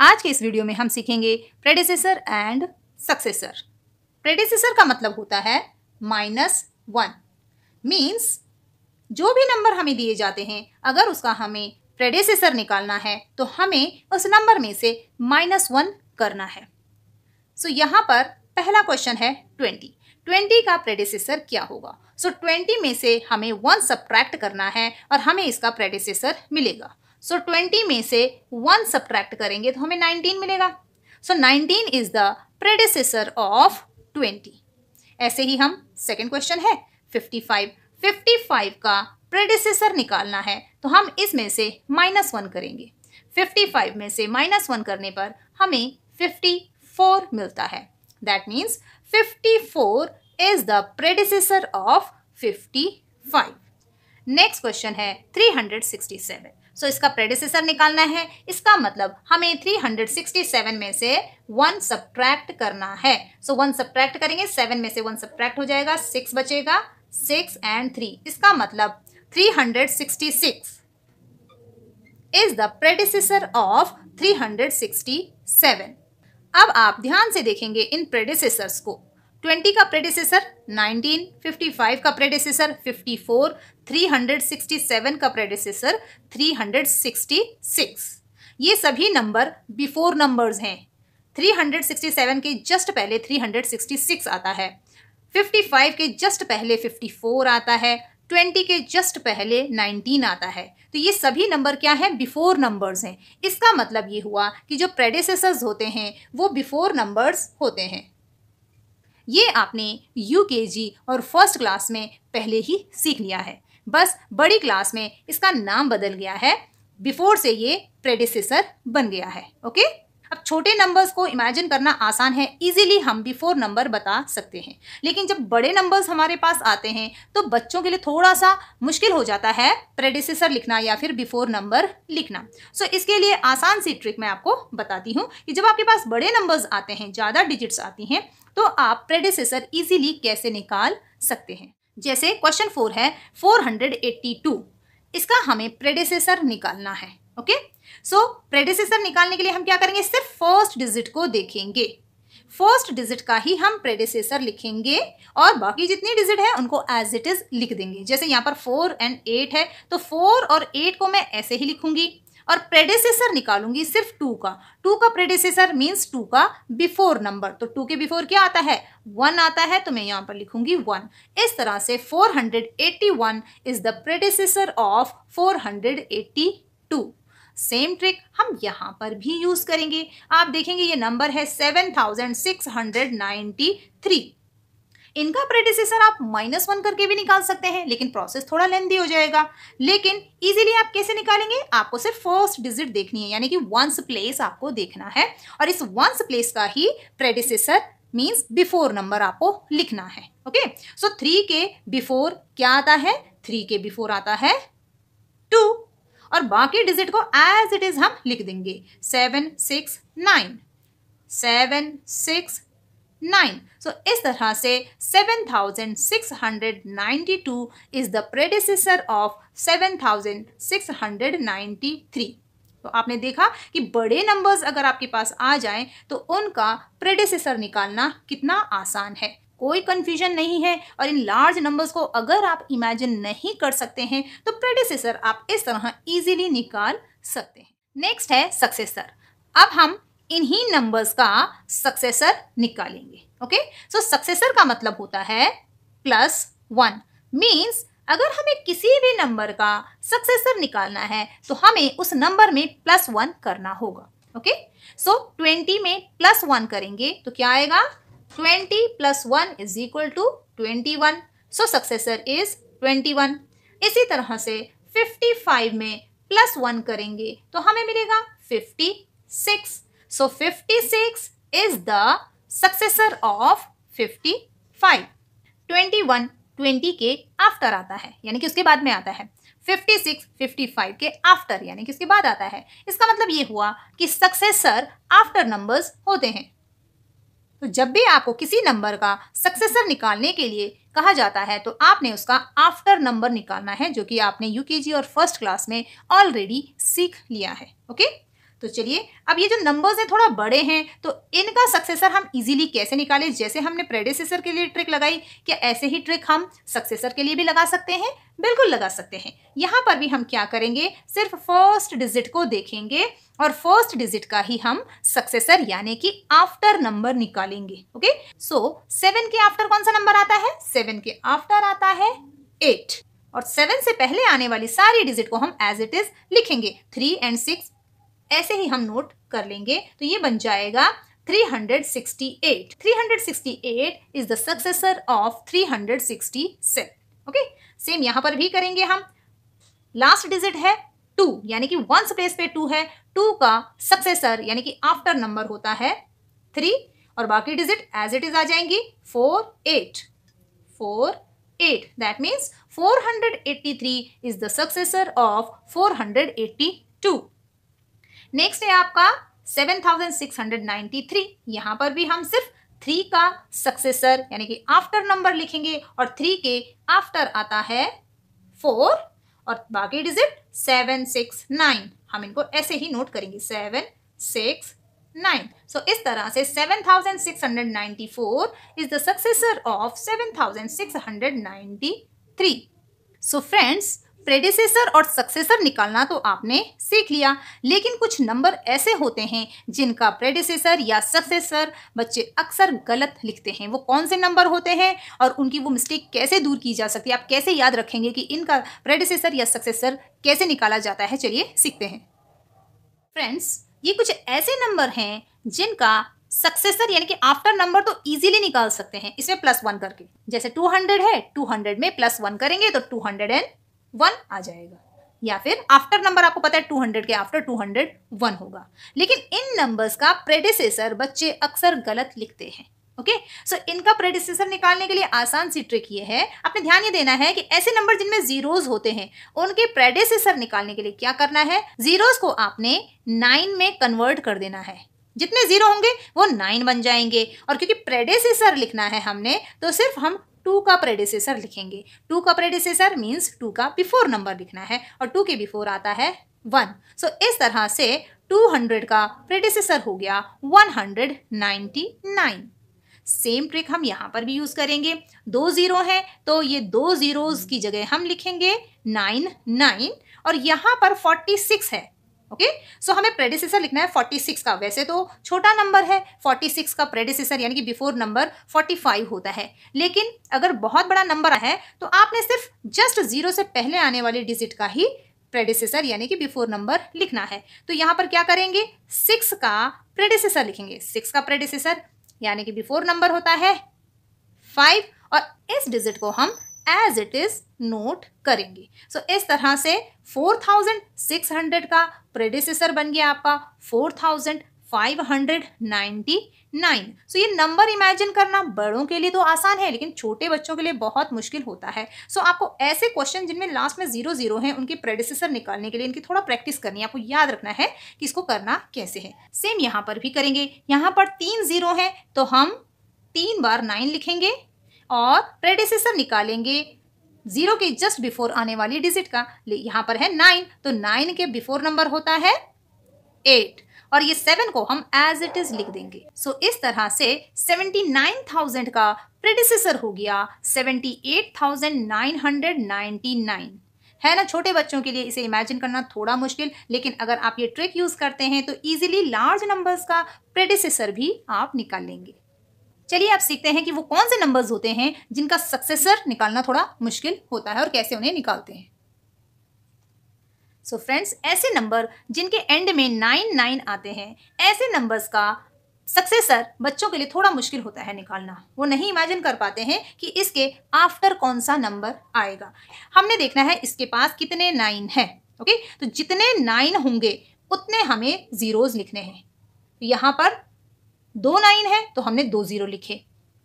आज के इस वीडियो में हम सीखेंगे प्रेडिसेसर एंड सक्सेसर प्रेडिसेसर का मतलब होता है माइनस वन मीन्स जो भी नंबर हमें दिए जाते हैं अगर उसका हमें प्रेडेसेसर निकालना है तो हमें उस नंबर में से माइनस वन करना है सो so, यहाँ पर पहला क्वेश्चन है ट्वेंटी ट्वेंटी का प्रेडिसेसर क्या होगा सो so, ट्वेंटी में से हमें वन सब्ट्रैक्ट करना है और हमें इसका प्रेडिसेसर मिलेगा सो ट्वेंटी में से वन सब्ट्रैक्ट करेंगे तो हमें नाइनटीन मिलेगा so nineteen is the predecessor of twenty ऐसे ही हम सेकेंड क्वेश्चन है फिफ्टी फाइव फिफ्टी फाइव का प्रेडिसेसर निकालना है तो हम इसमें से माइनस वन करेंगे फिफ्टी फाइव में से माइनस वन करने पर हमें फिफ्टी फोर मिलता है that means fifty four is the predecessor of fifty five next question है three hundred sixty seven so इसका प्रेडिसेसर निकालना है इसका मतलब हमें 367 में से वन सब्ट्रैक्ट करना है सो वन सब्ट्रैक्ट करेंगे सेवन में से वन सब्ट्रैक्ट हो जाएगा सिक्स बचेगा सिक्स एंड थ्री इसका मतलब 366 इज द प्रेडिसेसर ऑफ 367 अब आप ध्यान से देखेंगे इन प्रेडिसेसर्स को ट्वेंटी का प्रेडिसेसर 1955 का प्रेडिसेसर 54, 367 का प्रेडिसेसर 366 ये सभी नंबर बिफोर नंबर्स हैं 367 के जस्ट पहले 366 आता है 55 के जस्ट पहले 54 आता है 20 के जस्ट पहले 19 आता है तो ये सभी नंबर क्या हैं बिफोर नंबर्स हैं इसका मतलब ये हुआ कि जो प्रेडिसेसर्स होते हैं वो बिफोर नंबर्स होते हैं ये आपने यू और फर्स्ट क्लास में पहले ही सीख लिया है बस बड़ी क्लास में इसका नाम बदल गया है बिफोर से ये प्रेडिसेसर बन गया है ओके अब छोटे नंबर्स को इमेजिन करना आसान है इजीली हम भी फोर नंबर बता सकते हैं लेकिन जब बड़े नंबर्स हमारे पास आते हैं तो बच्चों के लिए थोड़ा सा मुश्किल हो जाता है प्रेडिसेसर लिखना या फिर बिफोर नंबर लिखना सो so, इसके लिए आसान सी ट्रिक मैं आपको बताती हूँ कि जब आपके पास बड़े नंबर्स आते हैं ज़्यादा डिजिट्स आती हैं तो आप प्रेडिसेसर ईजिली कैसे निकाल सकते हैं जैसे क्वेश्चन फोर है फोर इसका हमें प्रेडिसेसर निकालना है ओके सो प्रेडिसेसर निकालने के लिए हम क्या करेंगे सिर्फ फर्स्ट डिजिट को देखेंगे फर्स्ट डिजिट का ही हम प्रेडिसेसर लिखेंगे और बाकी जितनी डिजिट है उनको एज इट इज लिख देंगे जैसे यहाँ पर फोर एंड एट है तो फोर और एट को मैं ऐसे ही लिखूंगी और प्रेडिसेसर निकालूंगी सिर्फ टू का टू का प्रेडिसेसर मीन्स टू का बिफोर नंबर तो टू के बिफोर क्या आता है वन आता है तो मैं यहाँ पर लिखूंगी वन इस तरह से four hundred eighty one is the predecessor of four hundred eighty two same trick हम यहाँ पर भी यूज़ करेंगे आप देखेंगे ये नंबर है seven thousand six hundred ninety three इनका प्रेडिसेसर आप माइनस वन करके भी निकाल सकते हैं लेकिन प्रोसेस थोड़ा लेंदी हो जाएगा लेकिन इजीली आप कैसे निकालेंगे आपको सिर्फ फर्स्ट डिजिट देखनी है यानी कि वंस प्लेस आपको देखना है और इस वंस प्लेस का ही प्रेडिसेसर मीन्स बिफोर नंबर आपको लिखना है ओके सो थ्री के बिफोर क्या आता है थ्री के बिफोर आता है टू और बाकी डिजिट को एज इट इज़ हम लिख देंगे seven six nine seven six nine so इस तरह से seven thousand six hundred ninety two is the predecessor of seven thousand six hundred ninety three तो आपने देखा कि बड़े नंबर्स अगर आपके पास आ जाएं तो उनका प्रेडिसेसर निकालना कितना आसान है कोई कन्फ्यूजन नहीं है और इन लार्ज नंबर्स को अगर आप इमेजिन नहीं कर सकते हैं तो प्रेडिसेसर आप इस तरह ईजिली निकाल सकते हैं नेक्स्ट है सक्सेसर अब हम इन्हीं नंबर्स का सक्सेसर निकालेंगे ओके सो सक्सेसर का मतलब होता है प्लस वन मीन्स अगर हमें किसी भी नंबर का सक्सेसर निकालना है तो हमें उस नंबर में प्लस वन करना होगा ओके सो ट्वेंटी में प्लस वन करेंगे तो क्या आएगा 20 plus 1 is equal to 21. So successor is 21. इसी तरह से 55 में प्लस वन करेंगे तो हमें मिलेगा 56. So 56 is the successor of 55. 21 20 के आफ्टर आता है यानी कि उसके बाद में आता है 56, 55 के आफ्टर यानी कि उसके बाद आता है इसका मतलब ये हुआ कि सक्सेसर आफ्टर नंबर्स होते हैं तो जब भी आपको किसी नंबर का सक्सेसर निकालने के लिए कहा जाता है तो आपने उसका आफ्टर नंबर निकालना है जो कि आपने यूकेजी और फर्स्ट क्लास में ऑलरेडी सीख लिया है ओके तो चलिए अब ये जो नंबर्स हैं थोड़ा बड़े हैं तो इनका सक्सेसर हम इजीली कैसे निकालें जैसे हमने प्रेडेसेसर के लिए ट्रिक लगाई क्या ऐसे ही ट्रिक हम सक्सेसर के लिए भी लगा सकते हैं बिल्कुल लगा सकते हैं यहाँ पर भी हम क्या करेंगे सिर्फ फर्स्ट डिजिट को देखेंगे और फर्स्ट डिजिट का ही हम सक्सेसर यानी कि आफ्टर नंबर निकालेंगे ओके सो सेवन के आफ्टर कौन सा नंबर आता है सेवन के आफ्टर आता है एट और सेवन से पहले आने वाली सारी डिजिट को हम एज इट इज लिखेंगे थ्री एंड सिक्स ऐसे ही हम नोट कर लेंगे तो ये बन जाएगा 368 368 is the successor of 367 Okay? Same यहां पर भी करेंगे हम लास्ट डिजिट है टू यानी कि वन स्पेस पे टू है टू का सक्सेसर यानी कि आफ्टर नंबर होता है थ्री और बाकी डिजिट एज इट इज आ जाएंगी four eight four eight that means four hundred eighty three is the successor of four hundred eighty two next है आपका 7693 यहाँ पर भी हम सिर्फ थ्री का सक्सेसर यानी कि आफ्टर नंबर लिखेंगे और थ्री के आफ्टर आता है फोर और बाकी डिजिट सेवन सिक्स नाइन हम इनको ऐसे ही नोट करेंगे सेवन सिक्स नाइन सो इस तरह से seven thousand six hundred ninety four is the successor of seven thousand six hundred ninety three so friends predecessor और सक्सेसर निकालना तो आपने सीख लिया लेकिन कुछ नंबर ऐसे होते हैं जिनका प्रेडिसेसर या सक्सेसर बच्चे अक्सर गलत लिखते हैं वो कौन से नंबर होते हैं और उनकी वो मिस्टेक कैसे दूर की जा सकती है आप कैसे याद रखेंगे कि इनका प्रेडिसेसर या सक्सेसर कैसे निकाला जाता है चलिए सीखते हैं फ्रेंड्स ये कुछ ऐसे नंबर हैं जिनका सक्सेसर यानी कि आफ्टर नंबर तो इजीली निकाल सकते हैं इसमें प्लस वन करके जैसे टू हंड्रेड है टू हंड्रेड में प्लस वन करेंगे तो टू हंड्रेड एंड वन आ जाएगा या फिर आफ्टर नंबर आपको पता है 200 के आफ्टर 200 वन होगा लेकिन इन नंबर्स का प्रेडिसेसर बच्चे अक्सर गलत लिखते हैं ओके okay? सो so, इनका प्रेडिसेसर निकालने के लिए आसान सी ट्रिक ये है आपने ध्यान ये देना है कि ऐसे नंबर जिनमें जीरोज होते हैं उनके प्रेडिसेसर निकालने के लिए क्या करना है जीरोज को आपने नाइन में कन्वर्ट कर देना है जितने जीरो होंगे वो नाइन बन जाएंगे और क्योंकि प्रेडेसेसर लिखना है हमने तो सिर्फ हम टू का प्रेडिसेसर लिखेंगे टू का प्रेडिसेसर मीन्स टू का बिफोर नंबर लिखना है और टू के बिफोर आता है वन सो so, इस तरह से टू हंड्रेड का प्रेडिसेसर हो गया one hundred ninety nine same trick हम यहाँ पर भी यूज़ करेंगे दो ज़ीरो हैं तो ये दो ज़ीरोज़ की जगह हम लिखेंगे नाइन नाइन और यहाँ पर फोर्टी सिक्स है ओके सो हमें प्रेडिसेसर लिखना है 46 का वैसे तो छोटा नंबर है 46 का प्रेडिसेसर यानी कि बिफोर नंबर 45 होता है लेकिन अगर बहुत बड़ा नंबर है तो आपने सिर्फ जस्ट जीरो से पहले आने वाले डिजिट का ही प्रेडिसेसर यानी कि बिफोर नंबर लिखना है तो यहाँ पर क्या करेंगे सिक्स का प्रेडिसेसर लिखेंगे सिक्स का प्रेडिसेसर यानी कि बिफोर नंबर होता है फाइव और इस डिजिट को हम एज इट इज नोट करेंगे सो so, इस तरह से 4600 का प्रेडिसेसर बन गया आपका 4599 सो so, ये नंबर इमेजिन करना बड़ों के लिए तो आसान है लेकिन छोटे बच्चों के लिए बहुत मुश्किल होता है सो so, आपको ऐसे क्वेश्चन जिनमें लास्ट में जीरो जीरो हैं उनके प्रेडिसेसर निकालने के लिए इनकी थोड़ा प्रैक्टिस करनी है आपको याद रखना है कि इसको करना कैसे है सेम यहाँ पर भी करेंगे यहाँ पर तीन जीरो हैं तो हम तीन बार नाइन लिखेंगे और प्रेडिसेसर निकालेंगे जीरो के जस्ट बिफोर आने वाली डिजिट का यहाँ पर है नाइन तो नाइन के बिफोर नंबर होता है एट और ये सेवन को हम एज इट इज लिख देंगे सो so, इस तरह से सेवेंटी नाइन थाउजेंड का प्रेडिसेसर हो गया seventy eight thousand nine hundred ninety nine है ना छोटे बच्चों के लिए इसे इमेजिन करना थोड़ा मुश्किल लेकिन अगर आप ये ट्रिक यूज़ करते हैं तो ईजिली लार्ज नंबर्स का प्रेडिसेसर भी आप निकाल लेंगे चलिए आप सीखते हैं कि वो कौन से नंबर्स होते हैं जिनका सक्सेसर निकालना थोड़ा मुश्किल होता है और कैसे उन्हें निकालते हैं सो so फ्रेंड्स ऐसे नंबर जिनके एंड में नाइन नाइन आते हैं ऐसे नंबर्स का सक्सेसर बच्चों के लिए थोड़ा मुश्किल होता है निकालना वो नहीं इमेजिन कर पाते हैं कि इसके आफ्टर कौन सा नंबर आएगा हमने देखना है इसके पास कितने नाइन है ओके तो जितने नाइन होंगे उतने हमें ज़ीरोज़ लिखने हैं यहाँ पर दो नाइन है तो हमने दो जीरो लिखे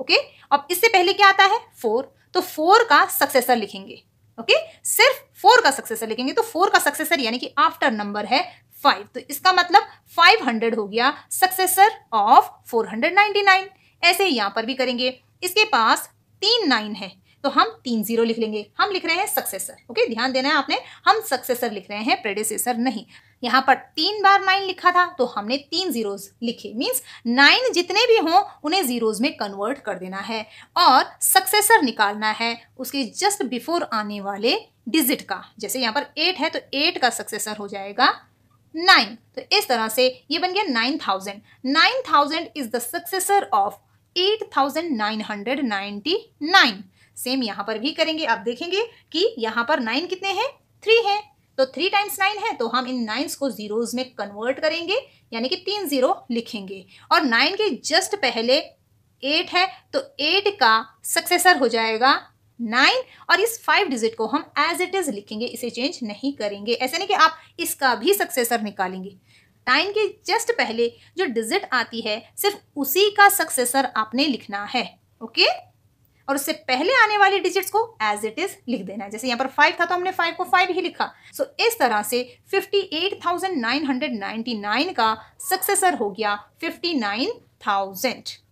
ओके अब इससे पहले क्या आता है फोर तो फोर का सक्सेसर लिखेंगे ओके सिर्फ फोर का सक्सेसर लिखेंगे तो फोर का सक्सेसर यानी कि आफ्टर नंबर है फाइव तो इसका मतलब फाइव हंड्रेड हो गया successor of four hundred ninety nine ऐसे यहां पर भी करेंगे इसके पास तीन नाइन है तो हम तीन जीरो लिख लेंगे हम लिख रहे हैं सक्सेसर ओके ध्यान देना है आपने हम सक्सेसर लिख रहे हैं प्रेडिसेसर नहीं यहाँ पर तीन बार नाइन लिखा था तो हमने तीन जीरोज लिखे मीन्स नाइन जितने भी हों उन्हें जीरोज में कन्वर्ट कर देना है और सक्सेसर निकालना है उसके जस्ट बिफोर आने वाले डिजिट का जैसे यहाँ पर एट है तो एट का सक्सेसर हो जाएगा नाइन तो इस तरह से ये बन गया nine thousand nine thousand is the successor of eight thousand nine hundred ninety nine same यहाँ पर भी करेंगे आप देखेंगे कि यहाँ पर नाइन कितने हैं थ्री हैं तो थ्री टाइम्स नाइन है तो हम इन नाइन्स को जीरोज में कन्वर्ट करेंगे यानी कि तीन जीरो लिखेंगे और नाइन के जस्ट पहले एट है तो एट का सक्सेसर हो जाएगा नाइन और इस फाइव डिजिट को हम एज इट इज़ लिखेंगे इसे चेंज नहीं करेंगे ऐसे नहीं कि आप इसका भी सक्सेसर निकालेंगे नाइन के जस्ट पहले जो डिजिट आती है सिर्फ उसी का सक्सेसर आपने लिखना है ओके okay? और उससे पहले आने वाले डिजिट्स को एज इट इज लिख देना है जैसे यहाँ पर फाइव था तो हमने फाइव को फाइव ही लिखा सो so, इस तरह से fifty eight thousand nine hundred ninety nine का सक्सेसर हो गया फिफ्टी नाइन थाउजेंड